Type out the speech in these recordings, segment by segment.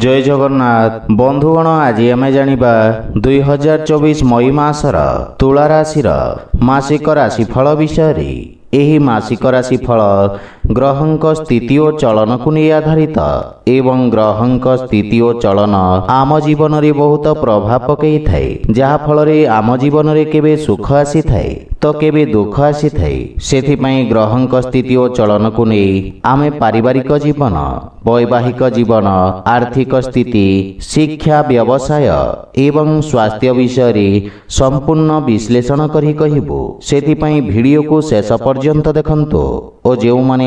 ଜୟ ଜଗନ୍ନାଥ ବନ୍ଧୁଗଣ ଆଜି ଆମେ ଜାଣିବା ଦୁଇହଜାର ଚବିଶ ମଇ ମାସର ତୁଳା ରାଶିର ମାସିକ ରାଶିଫଳ ବିଷୟରେ ଏହି ମାସିକ ରାଶିଫଳ ଗ୍ରହଙ୍କ ସ୍ଥିତି ଓ ଚଳନକୁ ନେଇ ଆଧାରିତ ଏବଂ ଗ୍ରହଙ୍କ ସ୍ଥିତି ଓ ଚଳନ ଆମ ଜୀବନରେ ବହୁତ ପ୍ରଭାବ ପକାଇଥାଏ ଯାହାଫଳରେ ଆମ ଜୀବନରେ କେବେ ସୁଖ ଆସିଥାଏ ତ କେବେ ଦୁଃଖ ଆସିଥାଏ ସେଥିପାଇଁ ଗ୍ରହଙ୍କ ସ୍ଥିତି ଓ ଚଳନକୁ ନେଇ ଆମେ ପାରିବାରିକ ଜୀବନ ବୈବାହିକ ଜୀବନ ଆର୍ଥିକ ସ୍ଥିତି ଶିକ୍ଷା ବ୍ୟବସାୟ ଏବଂ ସ୍ୱାସ୍ଥ୍ୟ ବିଷୟରେ ସମ୍ପୂର୍ଣ୍ଣ ବିଶ୍ଳେଷଣ କରି କହିବୁ ସେଥିପାଇଁ ଭିଡ଼ିଓକୁ ଶେଷ ପର୍ଯ୍ୟନ୍ତ ଦେଖନ୍ତୁ ଓ ଯେଉଁମାନେ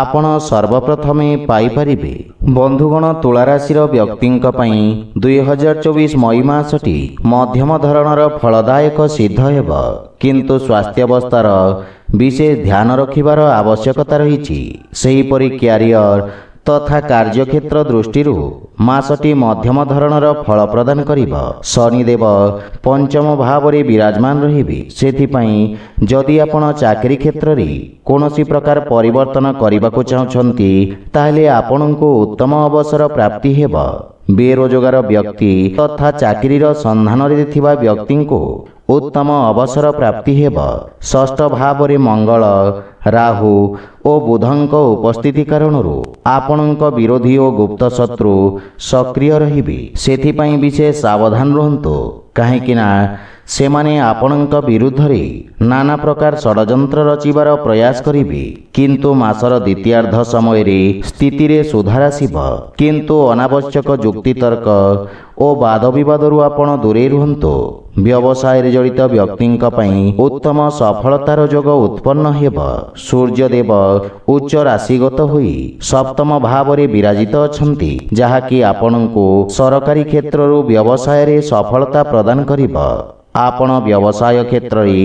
ଆପଣ ସର୍ବପ୍ରଥମେ ପାଇପାରିବେ ବନ୍ଧୁଗଣ ତୁଳାରାଶିର ବ୍ୟକ୍ତିଙ୍କ ପାଇଁ ଦୁଇହଜାର ଚବିଶ ମଇ ମାସଟି ମଧ୍ୟମ ଧରଣର ଫଳଦାୟକ ସିଦ୍ଧ ହେବ କିନ୍ତୁ ସ୍ୱାସ୍ଥ୍ୟାବସ୍ଥାର ବିଶେଷ ଧ୍ୟାନ ରଖିବାର ଆବଶ୍ୟକତା ରହିଛି ସେହିପରି କ୍ୟାରିୟର तथा कार्यक्षेत्र दृष्टि मध्यम धर फल प्रदान शनिदेव पञ्चम भाव विराजमान रहेप चकि क्षेत्रले कनस प्रकार पर्तन ताले आपणको उत्तम अवसर प्राप्ति बेरोजगार व्यक्ति तथा चाकि सन्धान व्यक्तिको उत्तम अवसर प्राप्ति षठ भावर मङ्गल ରାହୁ ଓ ବୁଧଙ୍କ ଉପସ୍ଥିତି କାରଣରୁ ଆପଣଙ୍କ ବିରୋଧୀ ଓ ଗୁପ୍ତ ଶତ୍ରୁ ସକ୍ରିୟ ରହିବେ ସେଥିପାଇଁ ବିଶେଷ ସାବଧାନ ରୁହନ୍ତୁ କାହିଁକିନା ସେମାନେ ଆପଣଙ୍କ ବିରୁଦ୍ଧରେ ନାନା ପ୍ରକାର ଷଡ଼ଯନ୍ତ୍ର ରଚିବାର ପ୍ରୟାସ କରିବେ କିନ୍ତୁ ମାସର ଦ୍ୱିତୀୟାର୍ଦ୍ଧ ସମୟରେ ସ୍ଥିତିରେ ସୁଧାର ଆସିବ କିନ୍ତୁ ଅନାବଶ୍ୟକ ଯୁକ୍ତିତର୍କ ଓ ବାଦବିବାଦରୁ ଆପଣ ଦୂରେଇ ରୁହନ୍ତୁ ବ୍ୟବସାୟରେ ଜଡ଼ିତ ବ୍ୟକ୍ତିଙ୍କ ପାଇଁ ଉତ୍ତମ ସଫଳତାର ଯୋଗ ଉତ୍ପନ୍ନ ହେବ ସୂର୍ଯ୍ୟଦେବ ଉଚ୍ଚ ରାଶିଗତ ହୋଇ ସପ୍ତମ ଭାବରେ ବିରାଜିତ ଅଛନ୍ତି ଯାହାକି ଆପଣଙ୍କୁ ସରକାରୀ କ୍ଷେତ୍ରରୁ ବ୍ୟବସାୟରେ ସଫଳତା ପ୍ରଦାନ କରିବ ଆପଣ ବ୍ୟବସାୟ କ୍ଷେତ୍ରରେ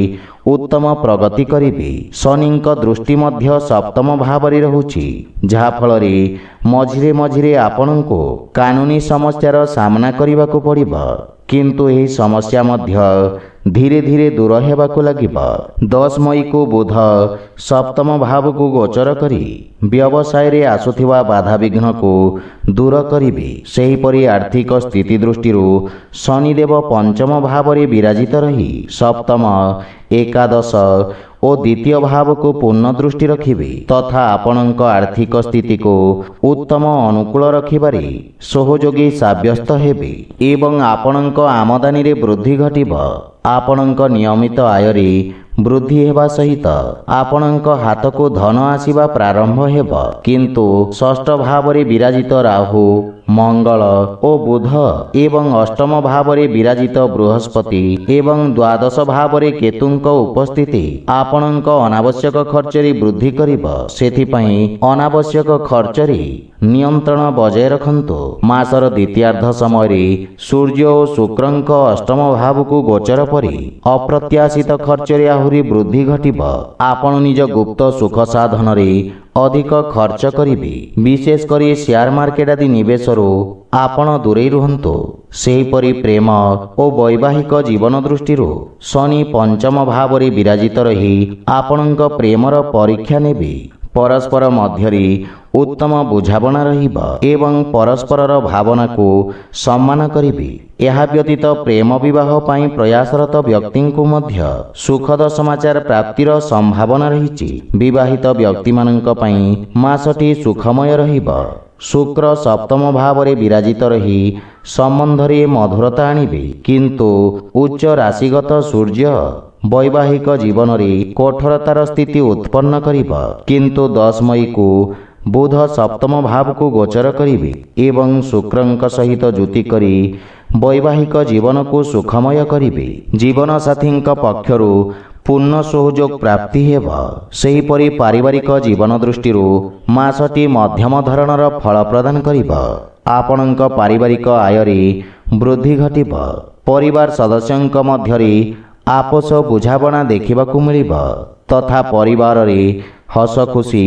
ଉତ୍ତମ ପ୍ରଗତି କରିବେ ଶନିଙ୍କ ଦୃଷ୍ଟି ମଧ୍ୟ ସପ୍ତମ ଭାବରେ ରହୁଛି ଯାହାଫଳରେ ମଝିରେ ମଝିରେ ଆପଣଙ୍କୁ କାନୁନୀ ସମସ୍ୟାର ସାମ୍ନା କରିବାକୁ ପଡ଼ିବ କିନ୍ତୁ ଏହି ସମସ୍ୟା ମଧ୍ୟ ଧୀରେ ଧୀରେ ଦୂର ହେବାକୁ ଲାଗିବ ଦଶ ମଇକୁ ବୁଧ ସପ୍ତମ ଭାବକୁ ଗୋଚର କରି ବ୍ୟବସାୟରେ ଆସୁଥିବା ବାଧାବିଘ୍ନକୁ ଦୂର କରିବି ସେହିପରି ଆର୍ଥିକ ସ୍ଥିତି ଦୃଷ୍ଟିରୁ ଶନିଦେବ ପଞ୍ଚମ ଭାବରେ ବିରାଜିତ ରହି ସପ୍ତମ ଏକାଦଶ ଓ ଦ୍ୱିତୀୟ ଭାବକୁ ପୂର୍ଣ୍ଣ ଦୃଷ୍ଟି ରଖିବି ତଥା ଆପଣଙ୍କ ଆର୍ଥିକ ସ୍ଥିତିକୁ ଉତ୍ତମ ଅନୁକୂଳ ରଖିବାରେ ସହଯୋଗୀ ସାବ୍ୟସ୍ତ ହେବି ଏବଂ ଆପଣଙ୍କ ଆମଦାନୀରେ ବୃଦ୍ଧି ଘଟିବ ଆପଣଙ୍କ ନିୟମିତ ଆୟରେ ବୃଦ୍ଧି ହେବା ସହିତ ଆପଣଙ୍କ ହାତକୁ ଧନ ଆସିବା ପ୍ରାରମ୍ଭ ହେବ କିନ୍ତୁ ଷଷ୍ଠ ଭାବରେ ବିରାଜିତ ରାହୁ ମଙ୍ଗଳ ଓ ବୁଧ ଏବଂ ଅଷ୍ଟମ ଭାବରେ ବିରାଜିତ ବୃହସ୍ପତି ଏବଂ ଦ୍ୱାଦଶ ଭାବରେ କେତୁଙ୍କ ଉପସ୍ଥିତି ଆପଣଙ୍କ ଅନାବଶ୍ୟକ ଖର୍ଚ୍ଚରେ ବୃଦ୍ଧି କରିବ ସେଥିପାଇଁ ଅନାବଶ୍ୟକ ଖର୍ଚ୍ଚରେ ନିୟନ୍ତ୍ରଣ ବଜାୟ ରଖନ୍ତୁ ମାସର ଦ୍ୱିତୀୟାର୍ଦ୍ଧ ସମୟରେ ସୂର୍ଯ୍ୟ ଓ ଶୁକ୍ରଙ୍କ ଅଷ୍ଟମ ଭାବକୁ ଗୋଚର ପରି ଅପ୍ରତ୍ୟାଶିତ ଖର୍ଚ୍ଚରେ ଆହୁରି ବୃଦ୍ଧି ଘଟିବ ଆପଣ ନିଜ ଗୁପ୍ତ ସୁଖ ସାଧନରେ ଅଧିକ ଖର୍ଚ୍ଚ କରିବି ବିଶେଷ କରି ସେୟାର ମାର୍କେଟ ଆଦି ନିବେଶରୁ ଆପଣ ଦୂରେଇ ରୁହନ୍ତୁ ସେହିପରି ପ୍ରେମ ଓ ବୈବାହିକ ଜୀବନ ଦୃଷ୍ଟିରୁ ଶନି ପଞ୍ଚମ ଭାବରେ ବିରାଜିତ ରହି ଆପଣଙ୍କ ପ୍ରେମର ପରୀକ୍ଷା ନେବି ପରସ୍ପର ମଧ୍ୟରେ ଉତ୍ତମ ବୁଝାମଣା ରହିବ ଏବଂ ପରସ୍ପରର ଭାବନାକୁ ସମ୍ମାନ କରିବି ଏହା ବ୍ୟତୀତ ପ୍ରେମ ବିବାହ ପାଇଁ ପ୍ରୟାସରତ ବ୍ୟକ୍ତିଙ୍କୁ ମଧ୍ୟ ସୁଖଦ ସମାଚାର ପ୍ରାପ୍ତିର ସମ୍ଭାବନା ରହିଛି ବିବାହିତ ବ୍ୟକ୍ତିମାନଙ୍କ ପାଇଁ ମାସଟି ସୁଖମୟ ରହିବ ଶୁକ୍ର ସପ୍ତମ ଭାବରେ ବିରାଜିତ ରହି ସମ୍ବନ୍ଧରେ ମଧୁରତା ଆଣିବେ କିନ୍ତୁ ଉଚ୍ଚ ରାଶିଗତ ସୂର୍ଯ୍ୟ ବୈବାହିକ ଜୀବନରେ କଠୋରତାର ସ୍ଥିତି ଉତ୍ପନ୍ନ କରିବ କିନ୍ତୁ ଦଶ ମଇକୁ ବୁଧ ସପ୍ତମ ଭାବକୁ ଗୋଚର କରିବେ ଏବଂ ଶୁକ୍ରଙ୍କ ସହିତ ଜ୍ୟୁତି କରି ବୈବାହିକ ଜୀବନକୁ ସୁଖମୟ କରିବେ ଜୀବନସାଥୀଙ୍କ ପକ୍ଷରୁ ପୂର୍ଣ୍ଣ ସହଯୋଗ ପ୍ରାପ୍ତି ହେବ ସେହିପରି ପାରିବାରିକ ଜୀବନ ଦୃଷ୍ଟିରୁ ମାସଟି ମଧ୍ୟମ ଧରଣର ଫଳ ପ୍ରଦାନ କରିବ ଆପଣଙ୍କ ପାରିବାରିକ ଆୟରେ ବୃଦ୍ଧି ଘଟିବ ପରିବାର ସଦସ୍ୟଙ୍କ ମଧ୍ୟରେ ଆପୋଷ ବୁଝାମଣା ଦେଖିବାକୁ ମିଳିବ ତଥା ପରିବାରରେ ହସଖୁସି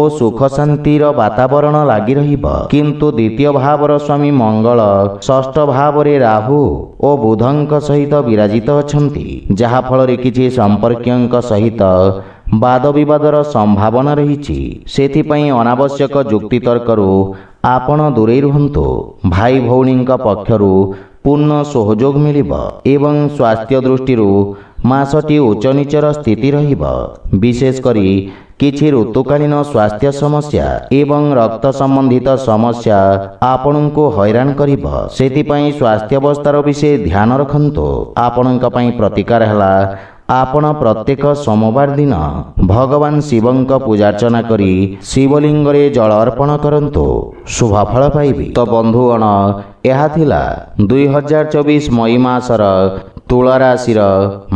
ଓ ସୁଖଶାନ୍ତିର ବାତାବରଣ ଲାଗି ରହିବ କିନ୍ତୁ ଦ୍ୱିତୀୟ ଭାବର ସ୍ୱାମୀ ମଙ୍ଗଳ ଷଷ୍ଠ ଭାବରେ ରାହୁ ଓ ବୁଧଙ୍କ ସହିତ ବିରାଜିତ ଅଛନ୍ତି ଯାହାଫଳରେ କିଛି ସମ୍ପର୍କୀୟଙ୍କ ସହିତ ବାଦବିବାଦର ସମ୍ଭାବନା ରହିଛି ସେଥିପାଇଁ ଅନାବଶ୍ୟକ ଯୁକ୍ତିତର୍କରୁ ଆପଣ ଦୂରେଇ ରୁହନ୍ତୁ ଭାଇ ଭଉଣୀଙ୍କ ପକ୍ଷରୁ पूर्ण सहयोग स्वास्थ्य दृष्टि मासटि उच्चनिचर स्थिति विशेष गरी किछि ऋतुकालीन स्वास्थ्य समस्या एवं रक्त सम्बन्धित समस्या आपणको हैराण गरी स्वास्थ्यवस्थार विषय न्थु आप प्रतिकार ଆପଣ ପ୍ରତ୍ୟେକ ସୋମବାର ଦିନ ଭଗବାନ ଶିବଙ୍କ ପୂଜାର୍ଚ୍ଚନା କରି ଶିବଲିଙ୍ଗରେ ଜଳ ଅର୍ପଣ କରନ୍ତୁ ଶୁଭଫଳ ପାଇବେ ତ ବନ୍ଧୁଗଣ ଏହା ଥିଲା ଦୁଇହଜାର ଚବିଶ ମଇ ମାସର ତୁଳ ରାଶିର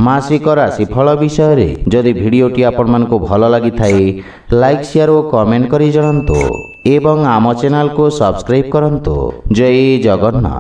ମାସିକ ରାଶିଫଳ ବିଷୟରେ ଯଦି ଭିଡ଼ିଓଟି ଆପଣମାନଙ୍କୁ ଭଲ ଲାଗିଥାଏ ଲାଇକ୍ ସେୟାର ଓ କମେଣ୍ଟ କରି ଜଣାନ୍ତୁ ଏବଂ ଆମ ଚ୍ୟାନେଲକୁ ସବସ୍କ୍ରାଇବ୍ କରନ୍ତୁ ଜୟ ଜଗନ୍ନାଥ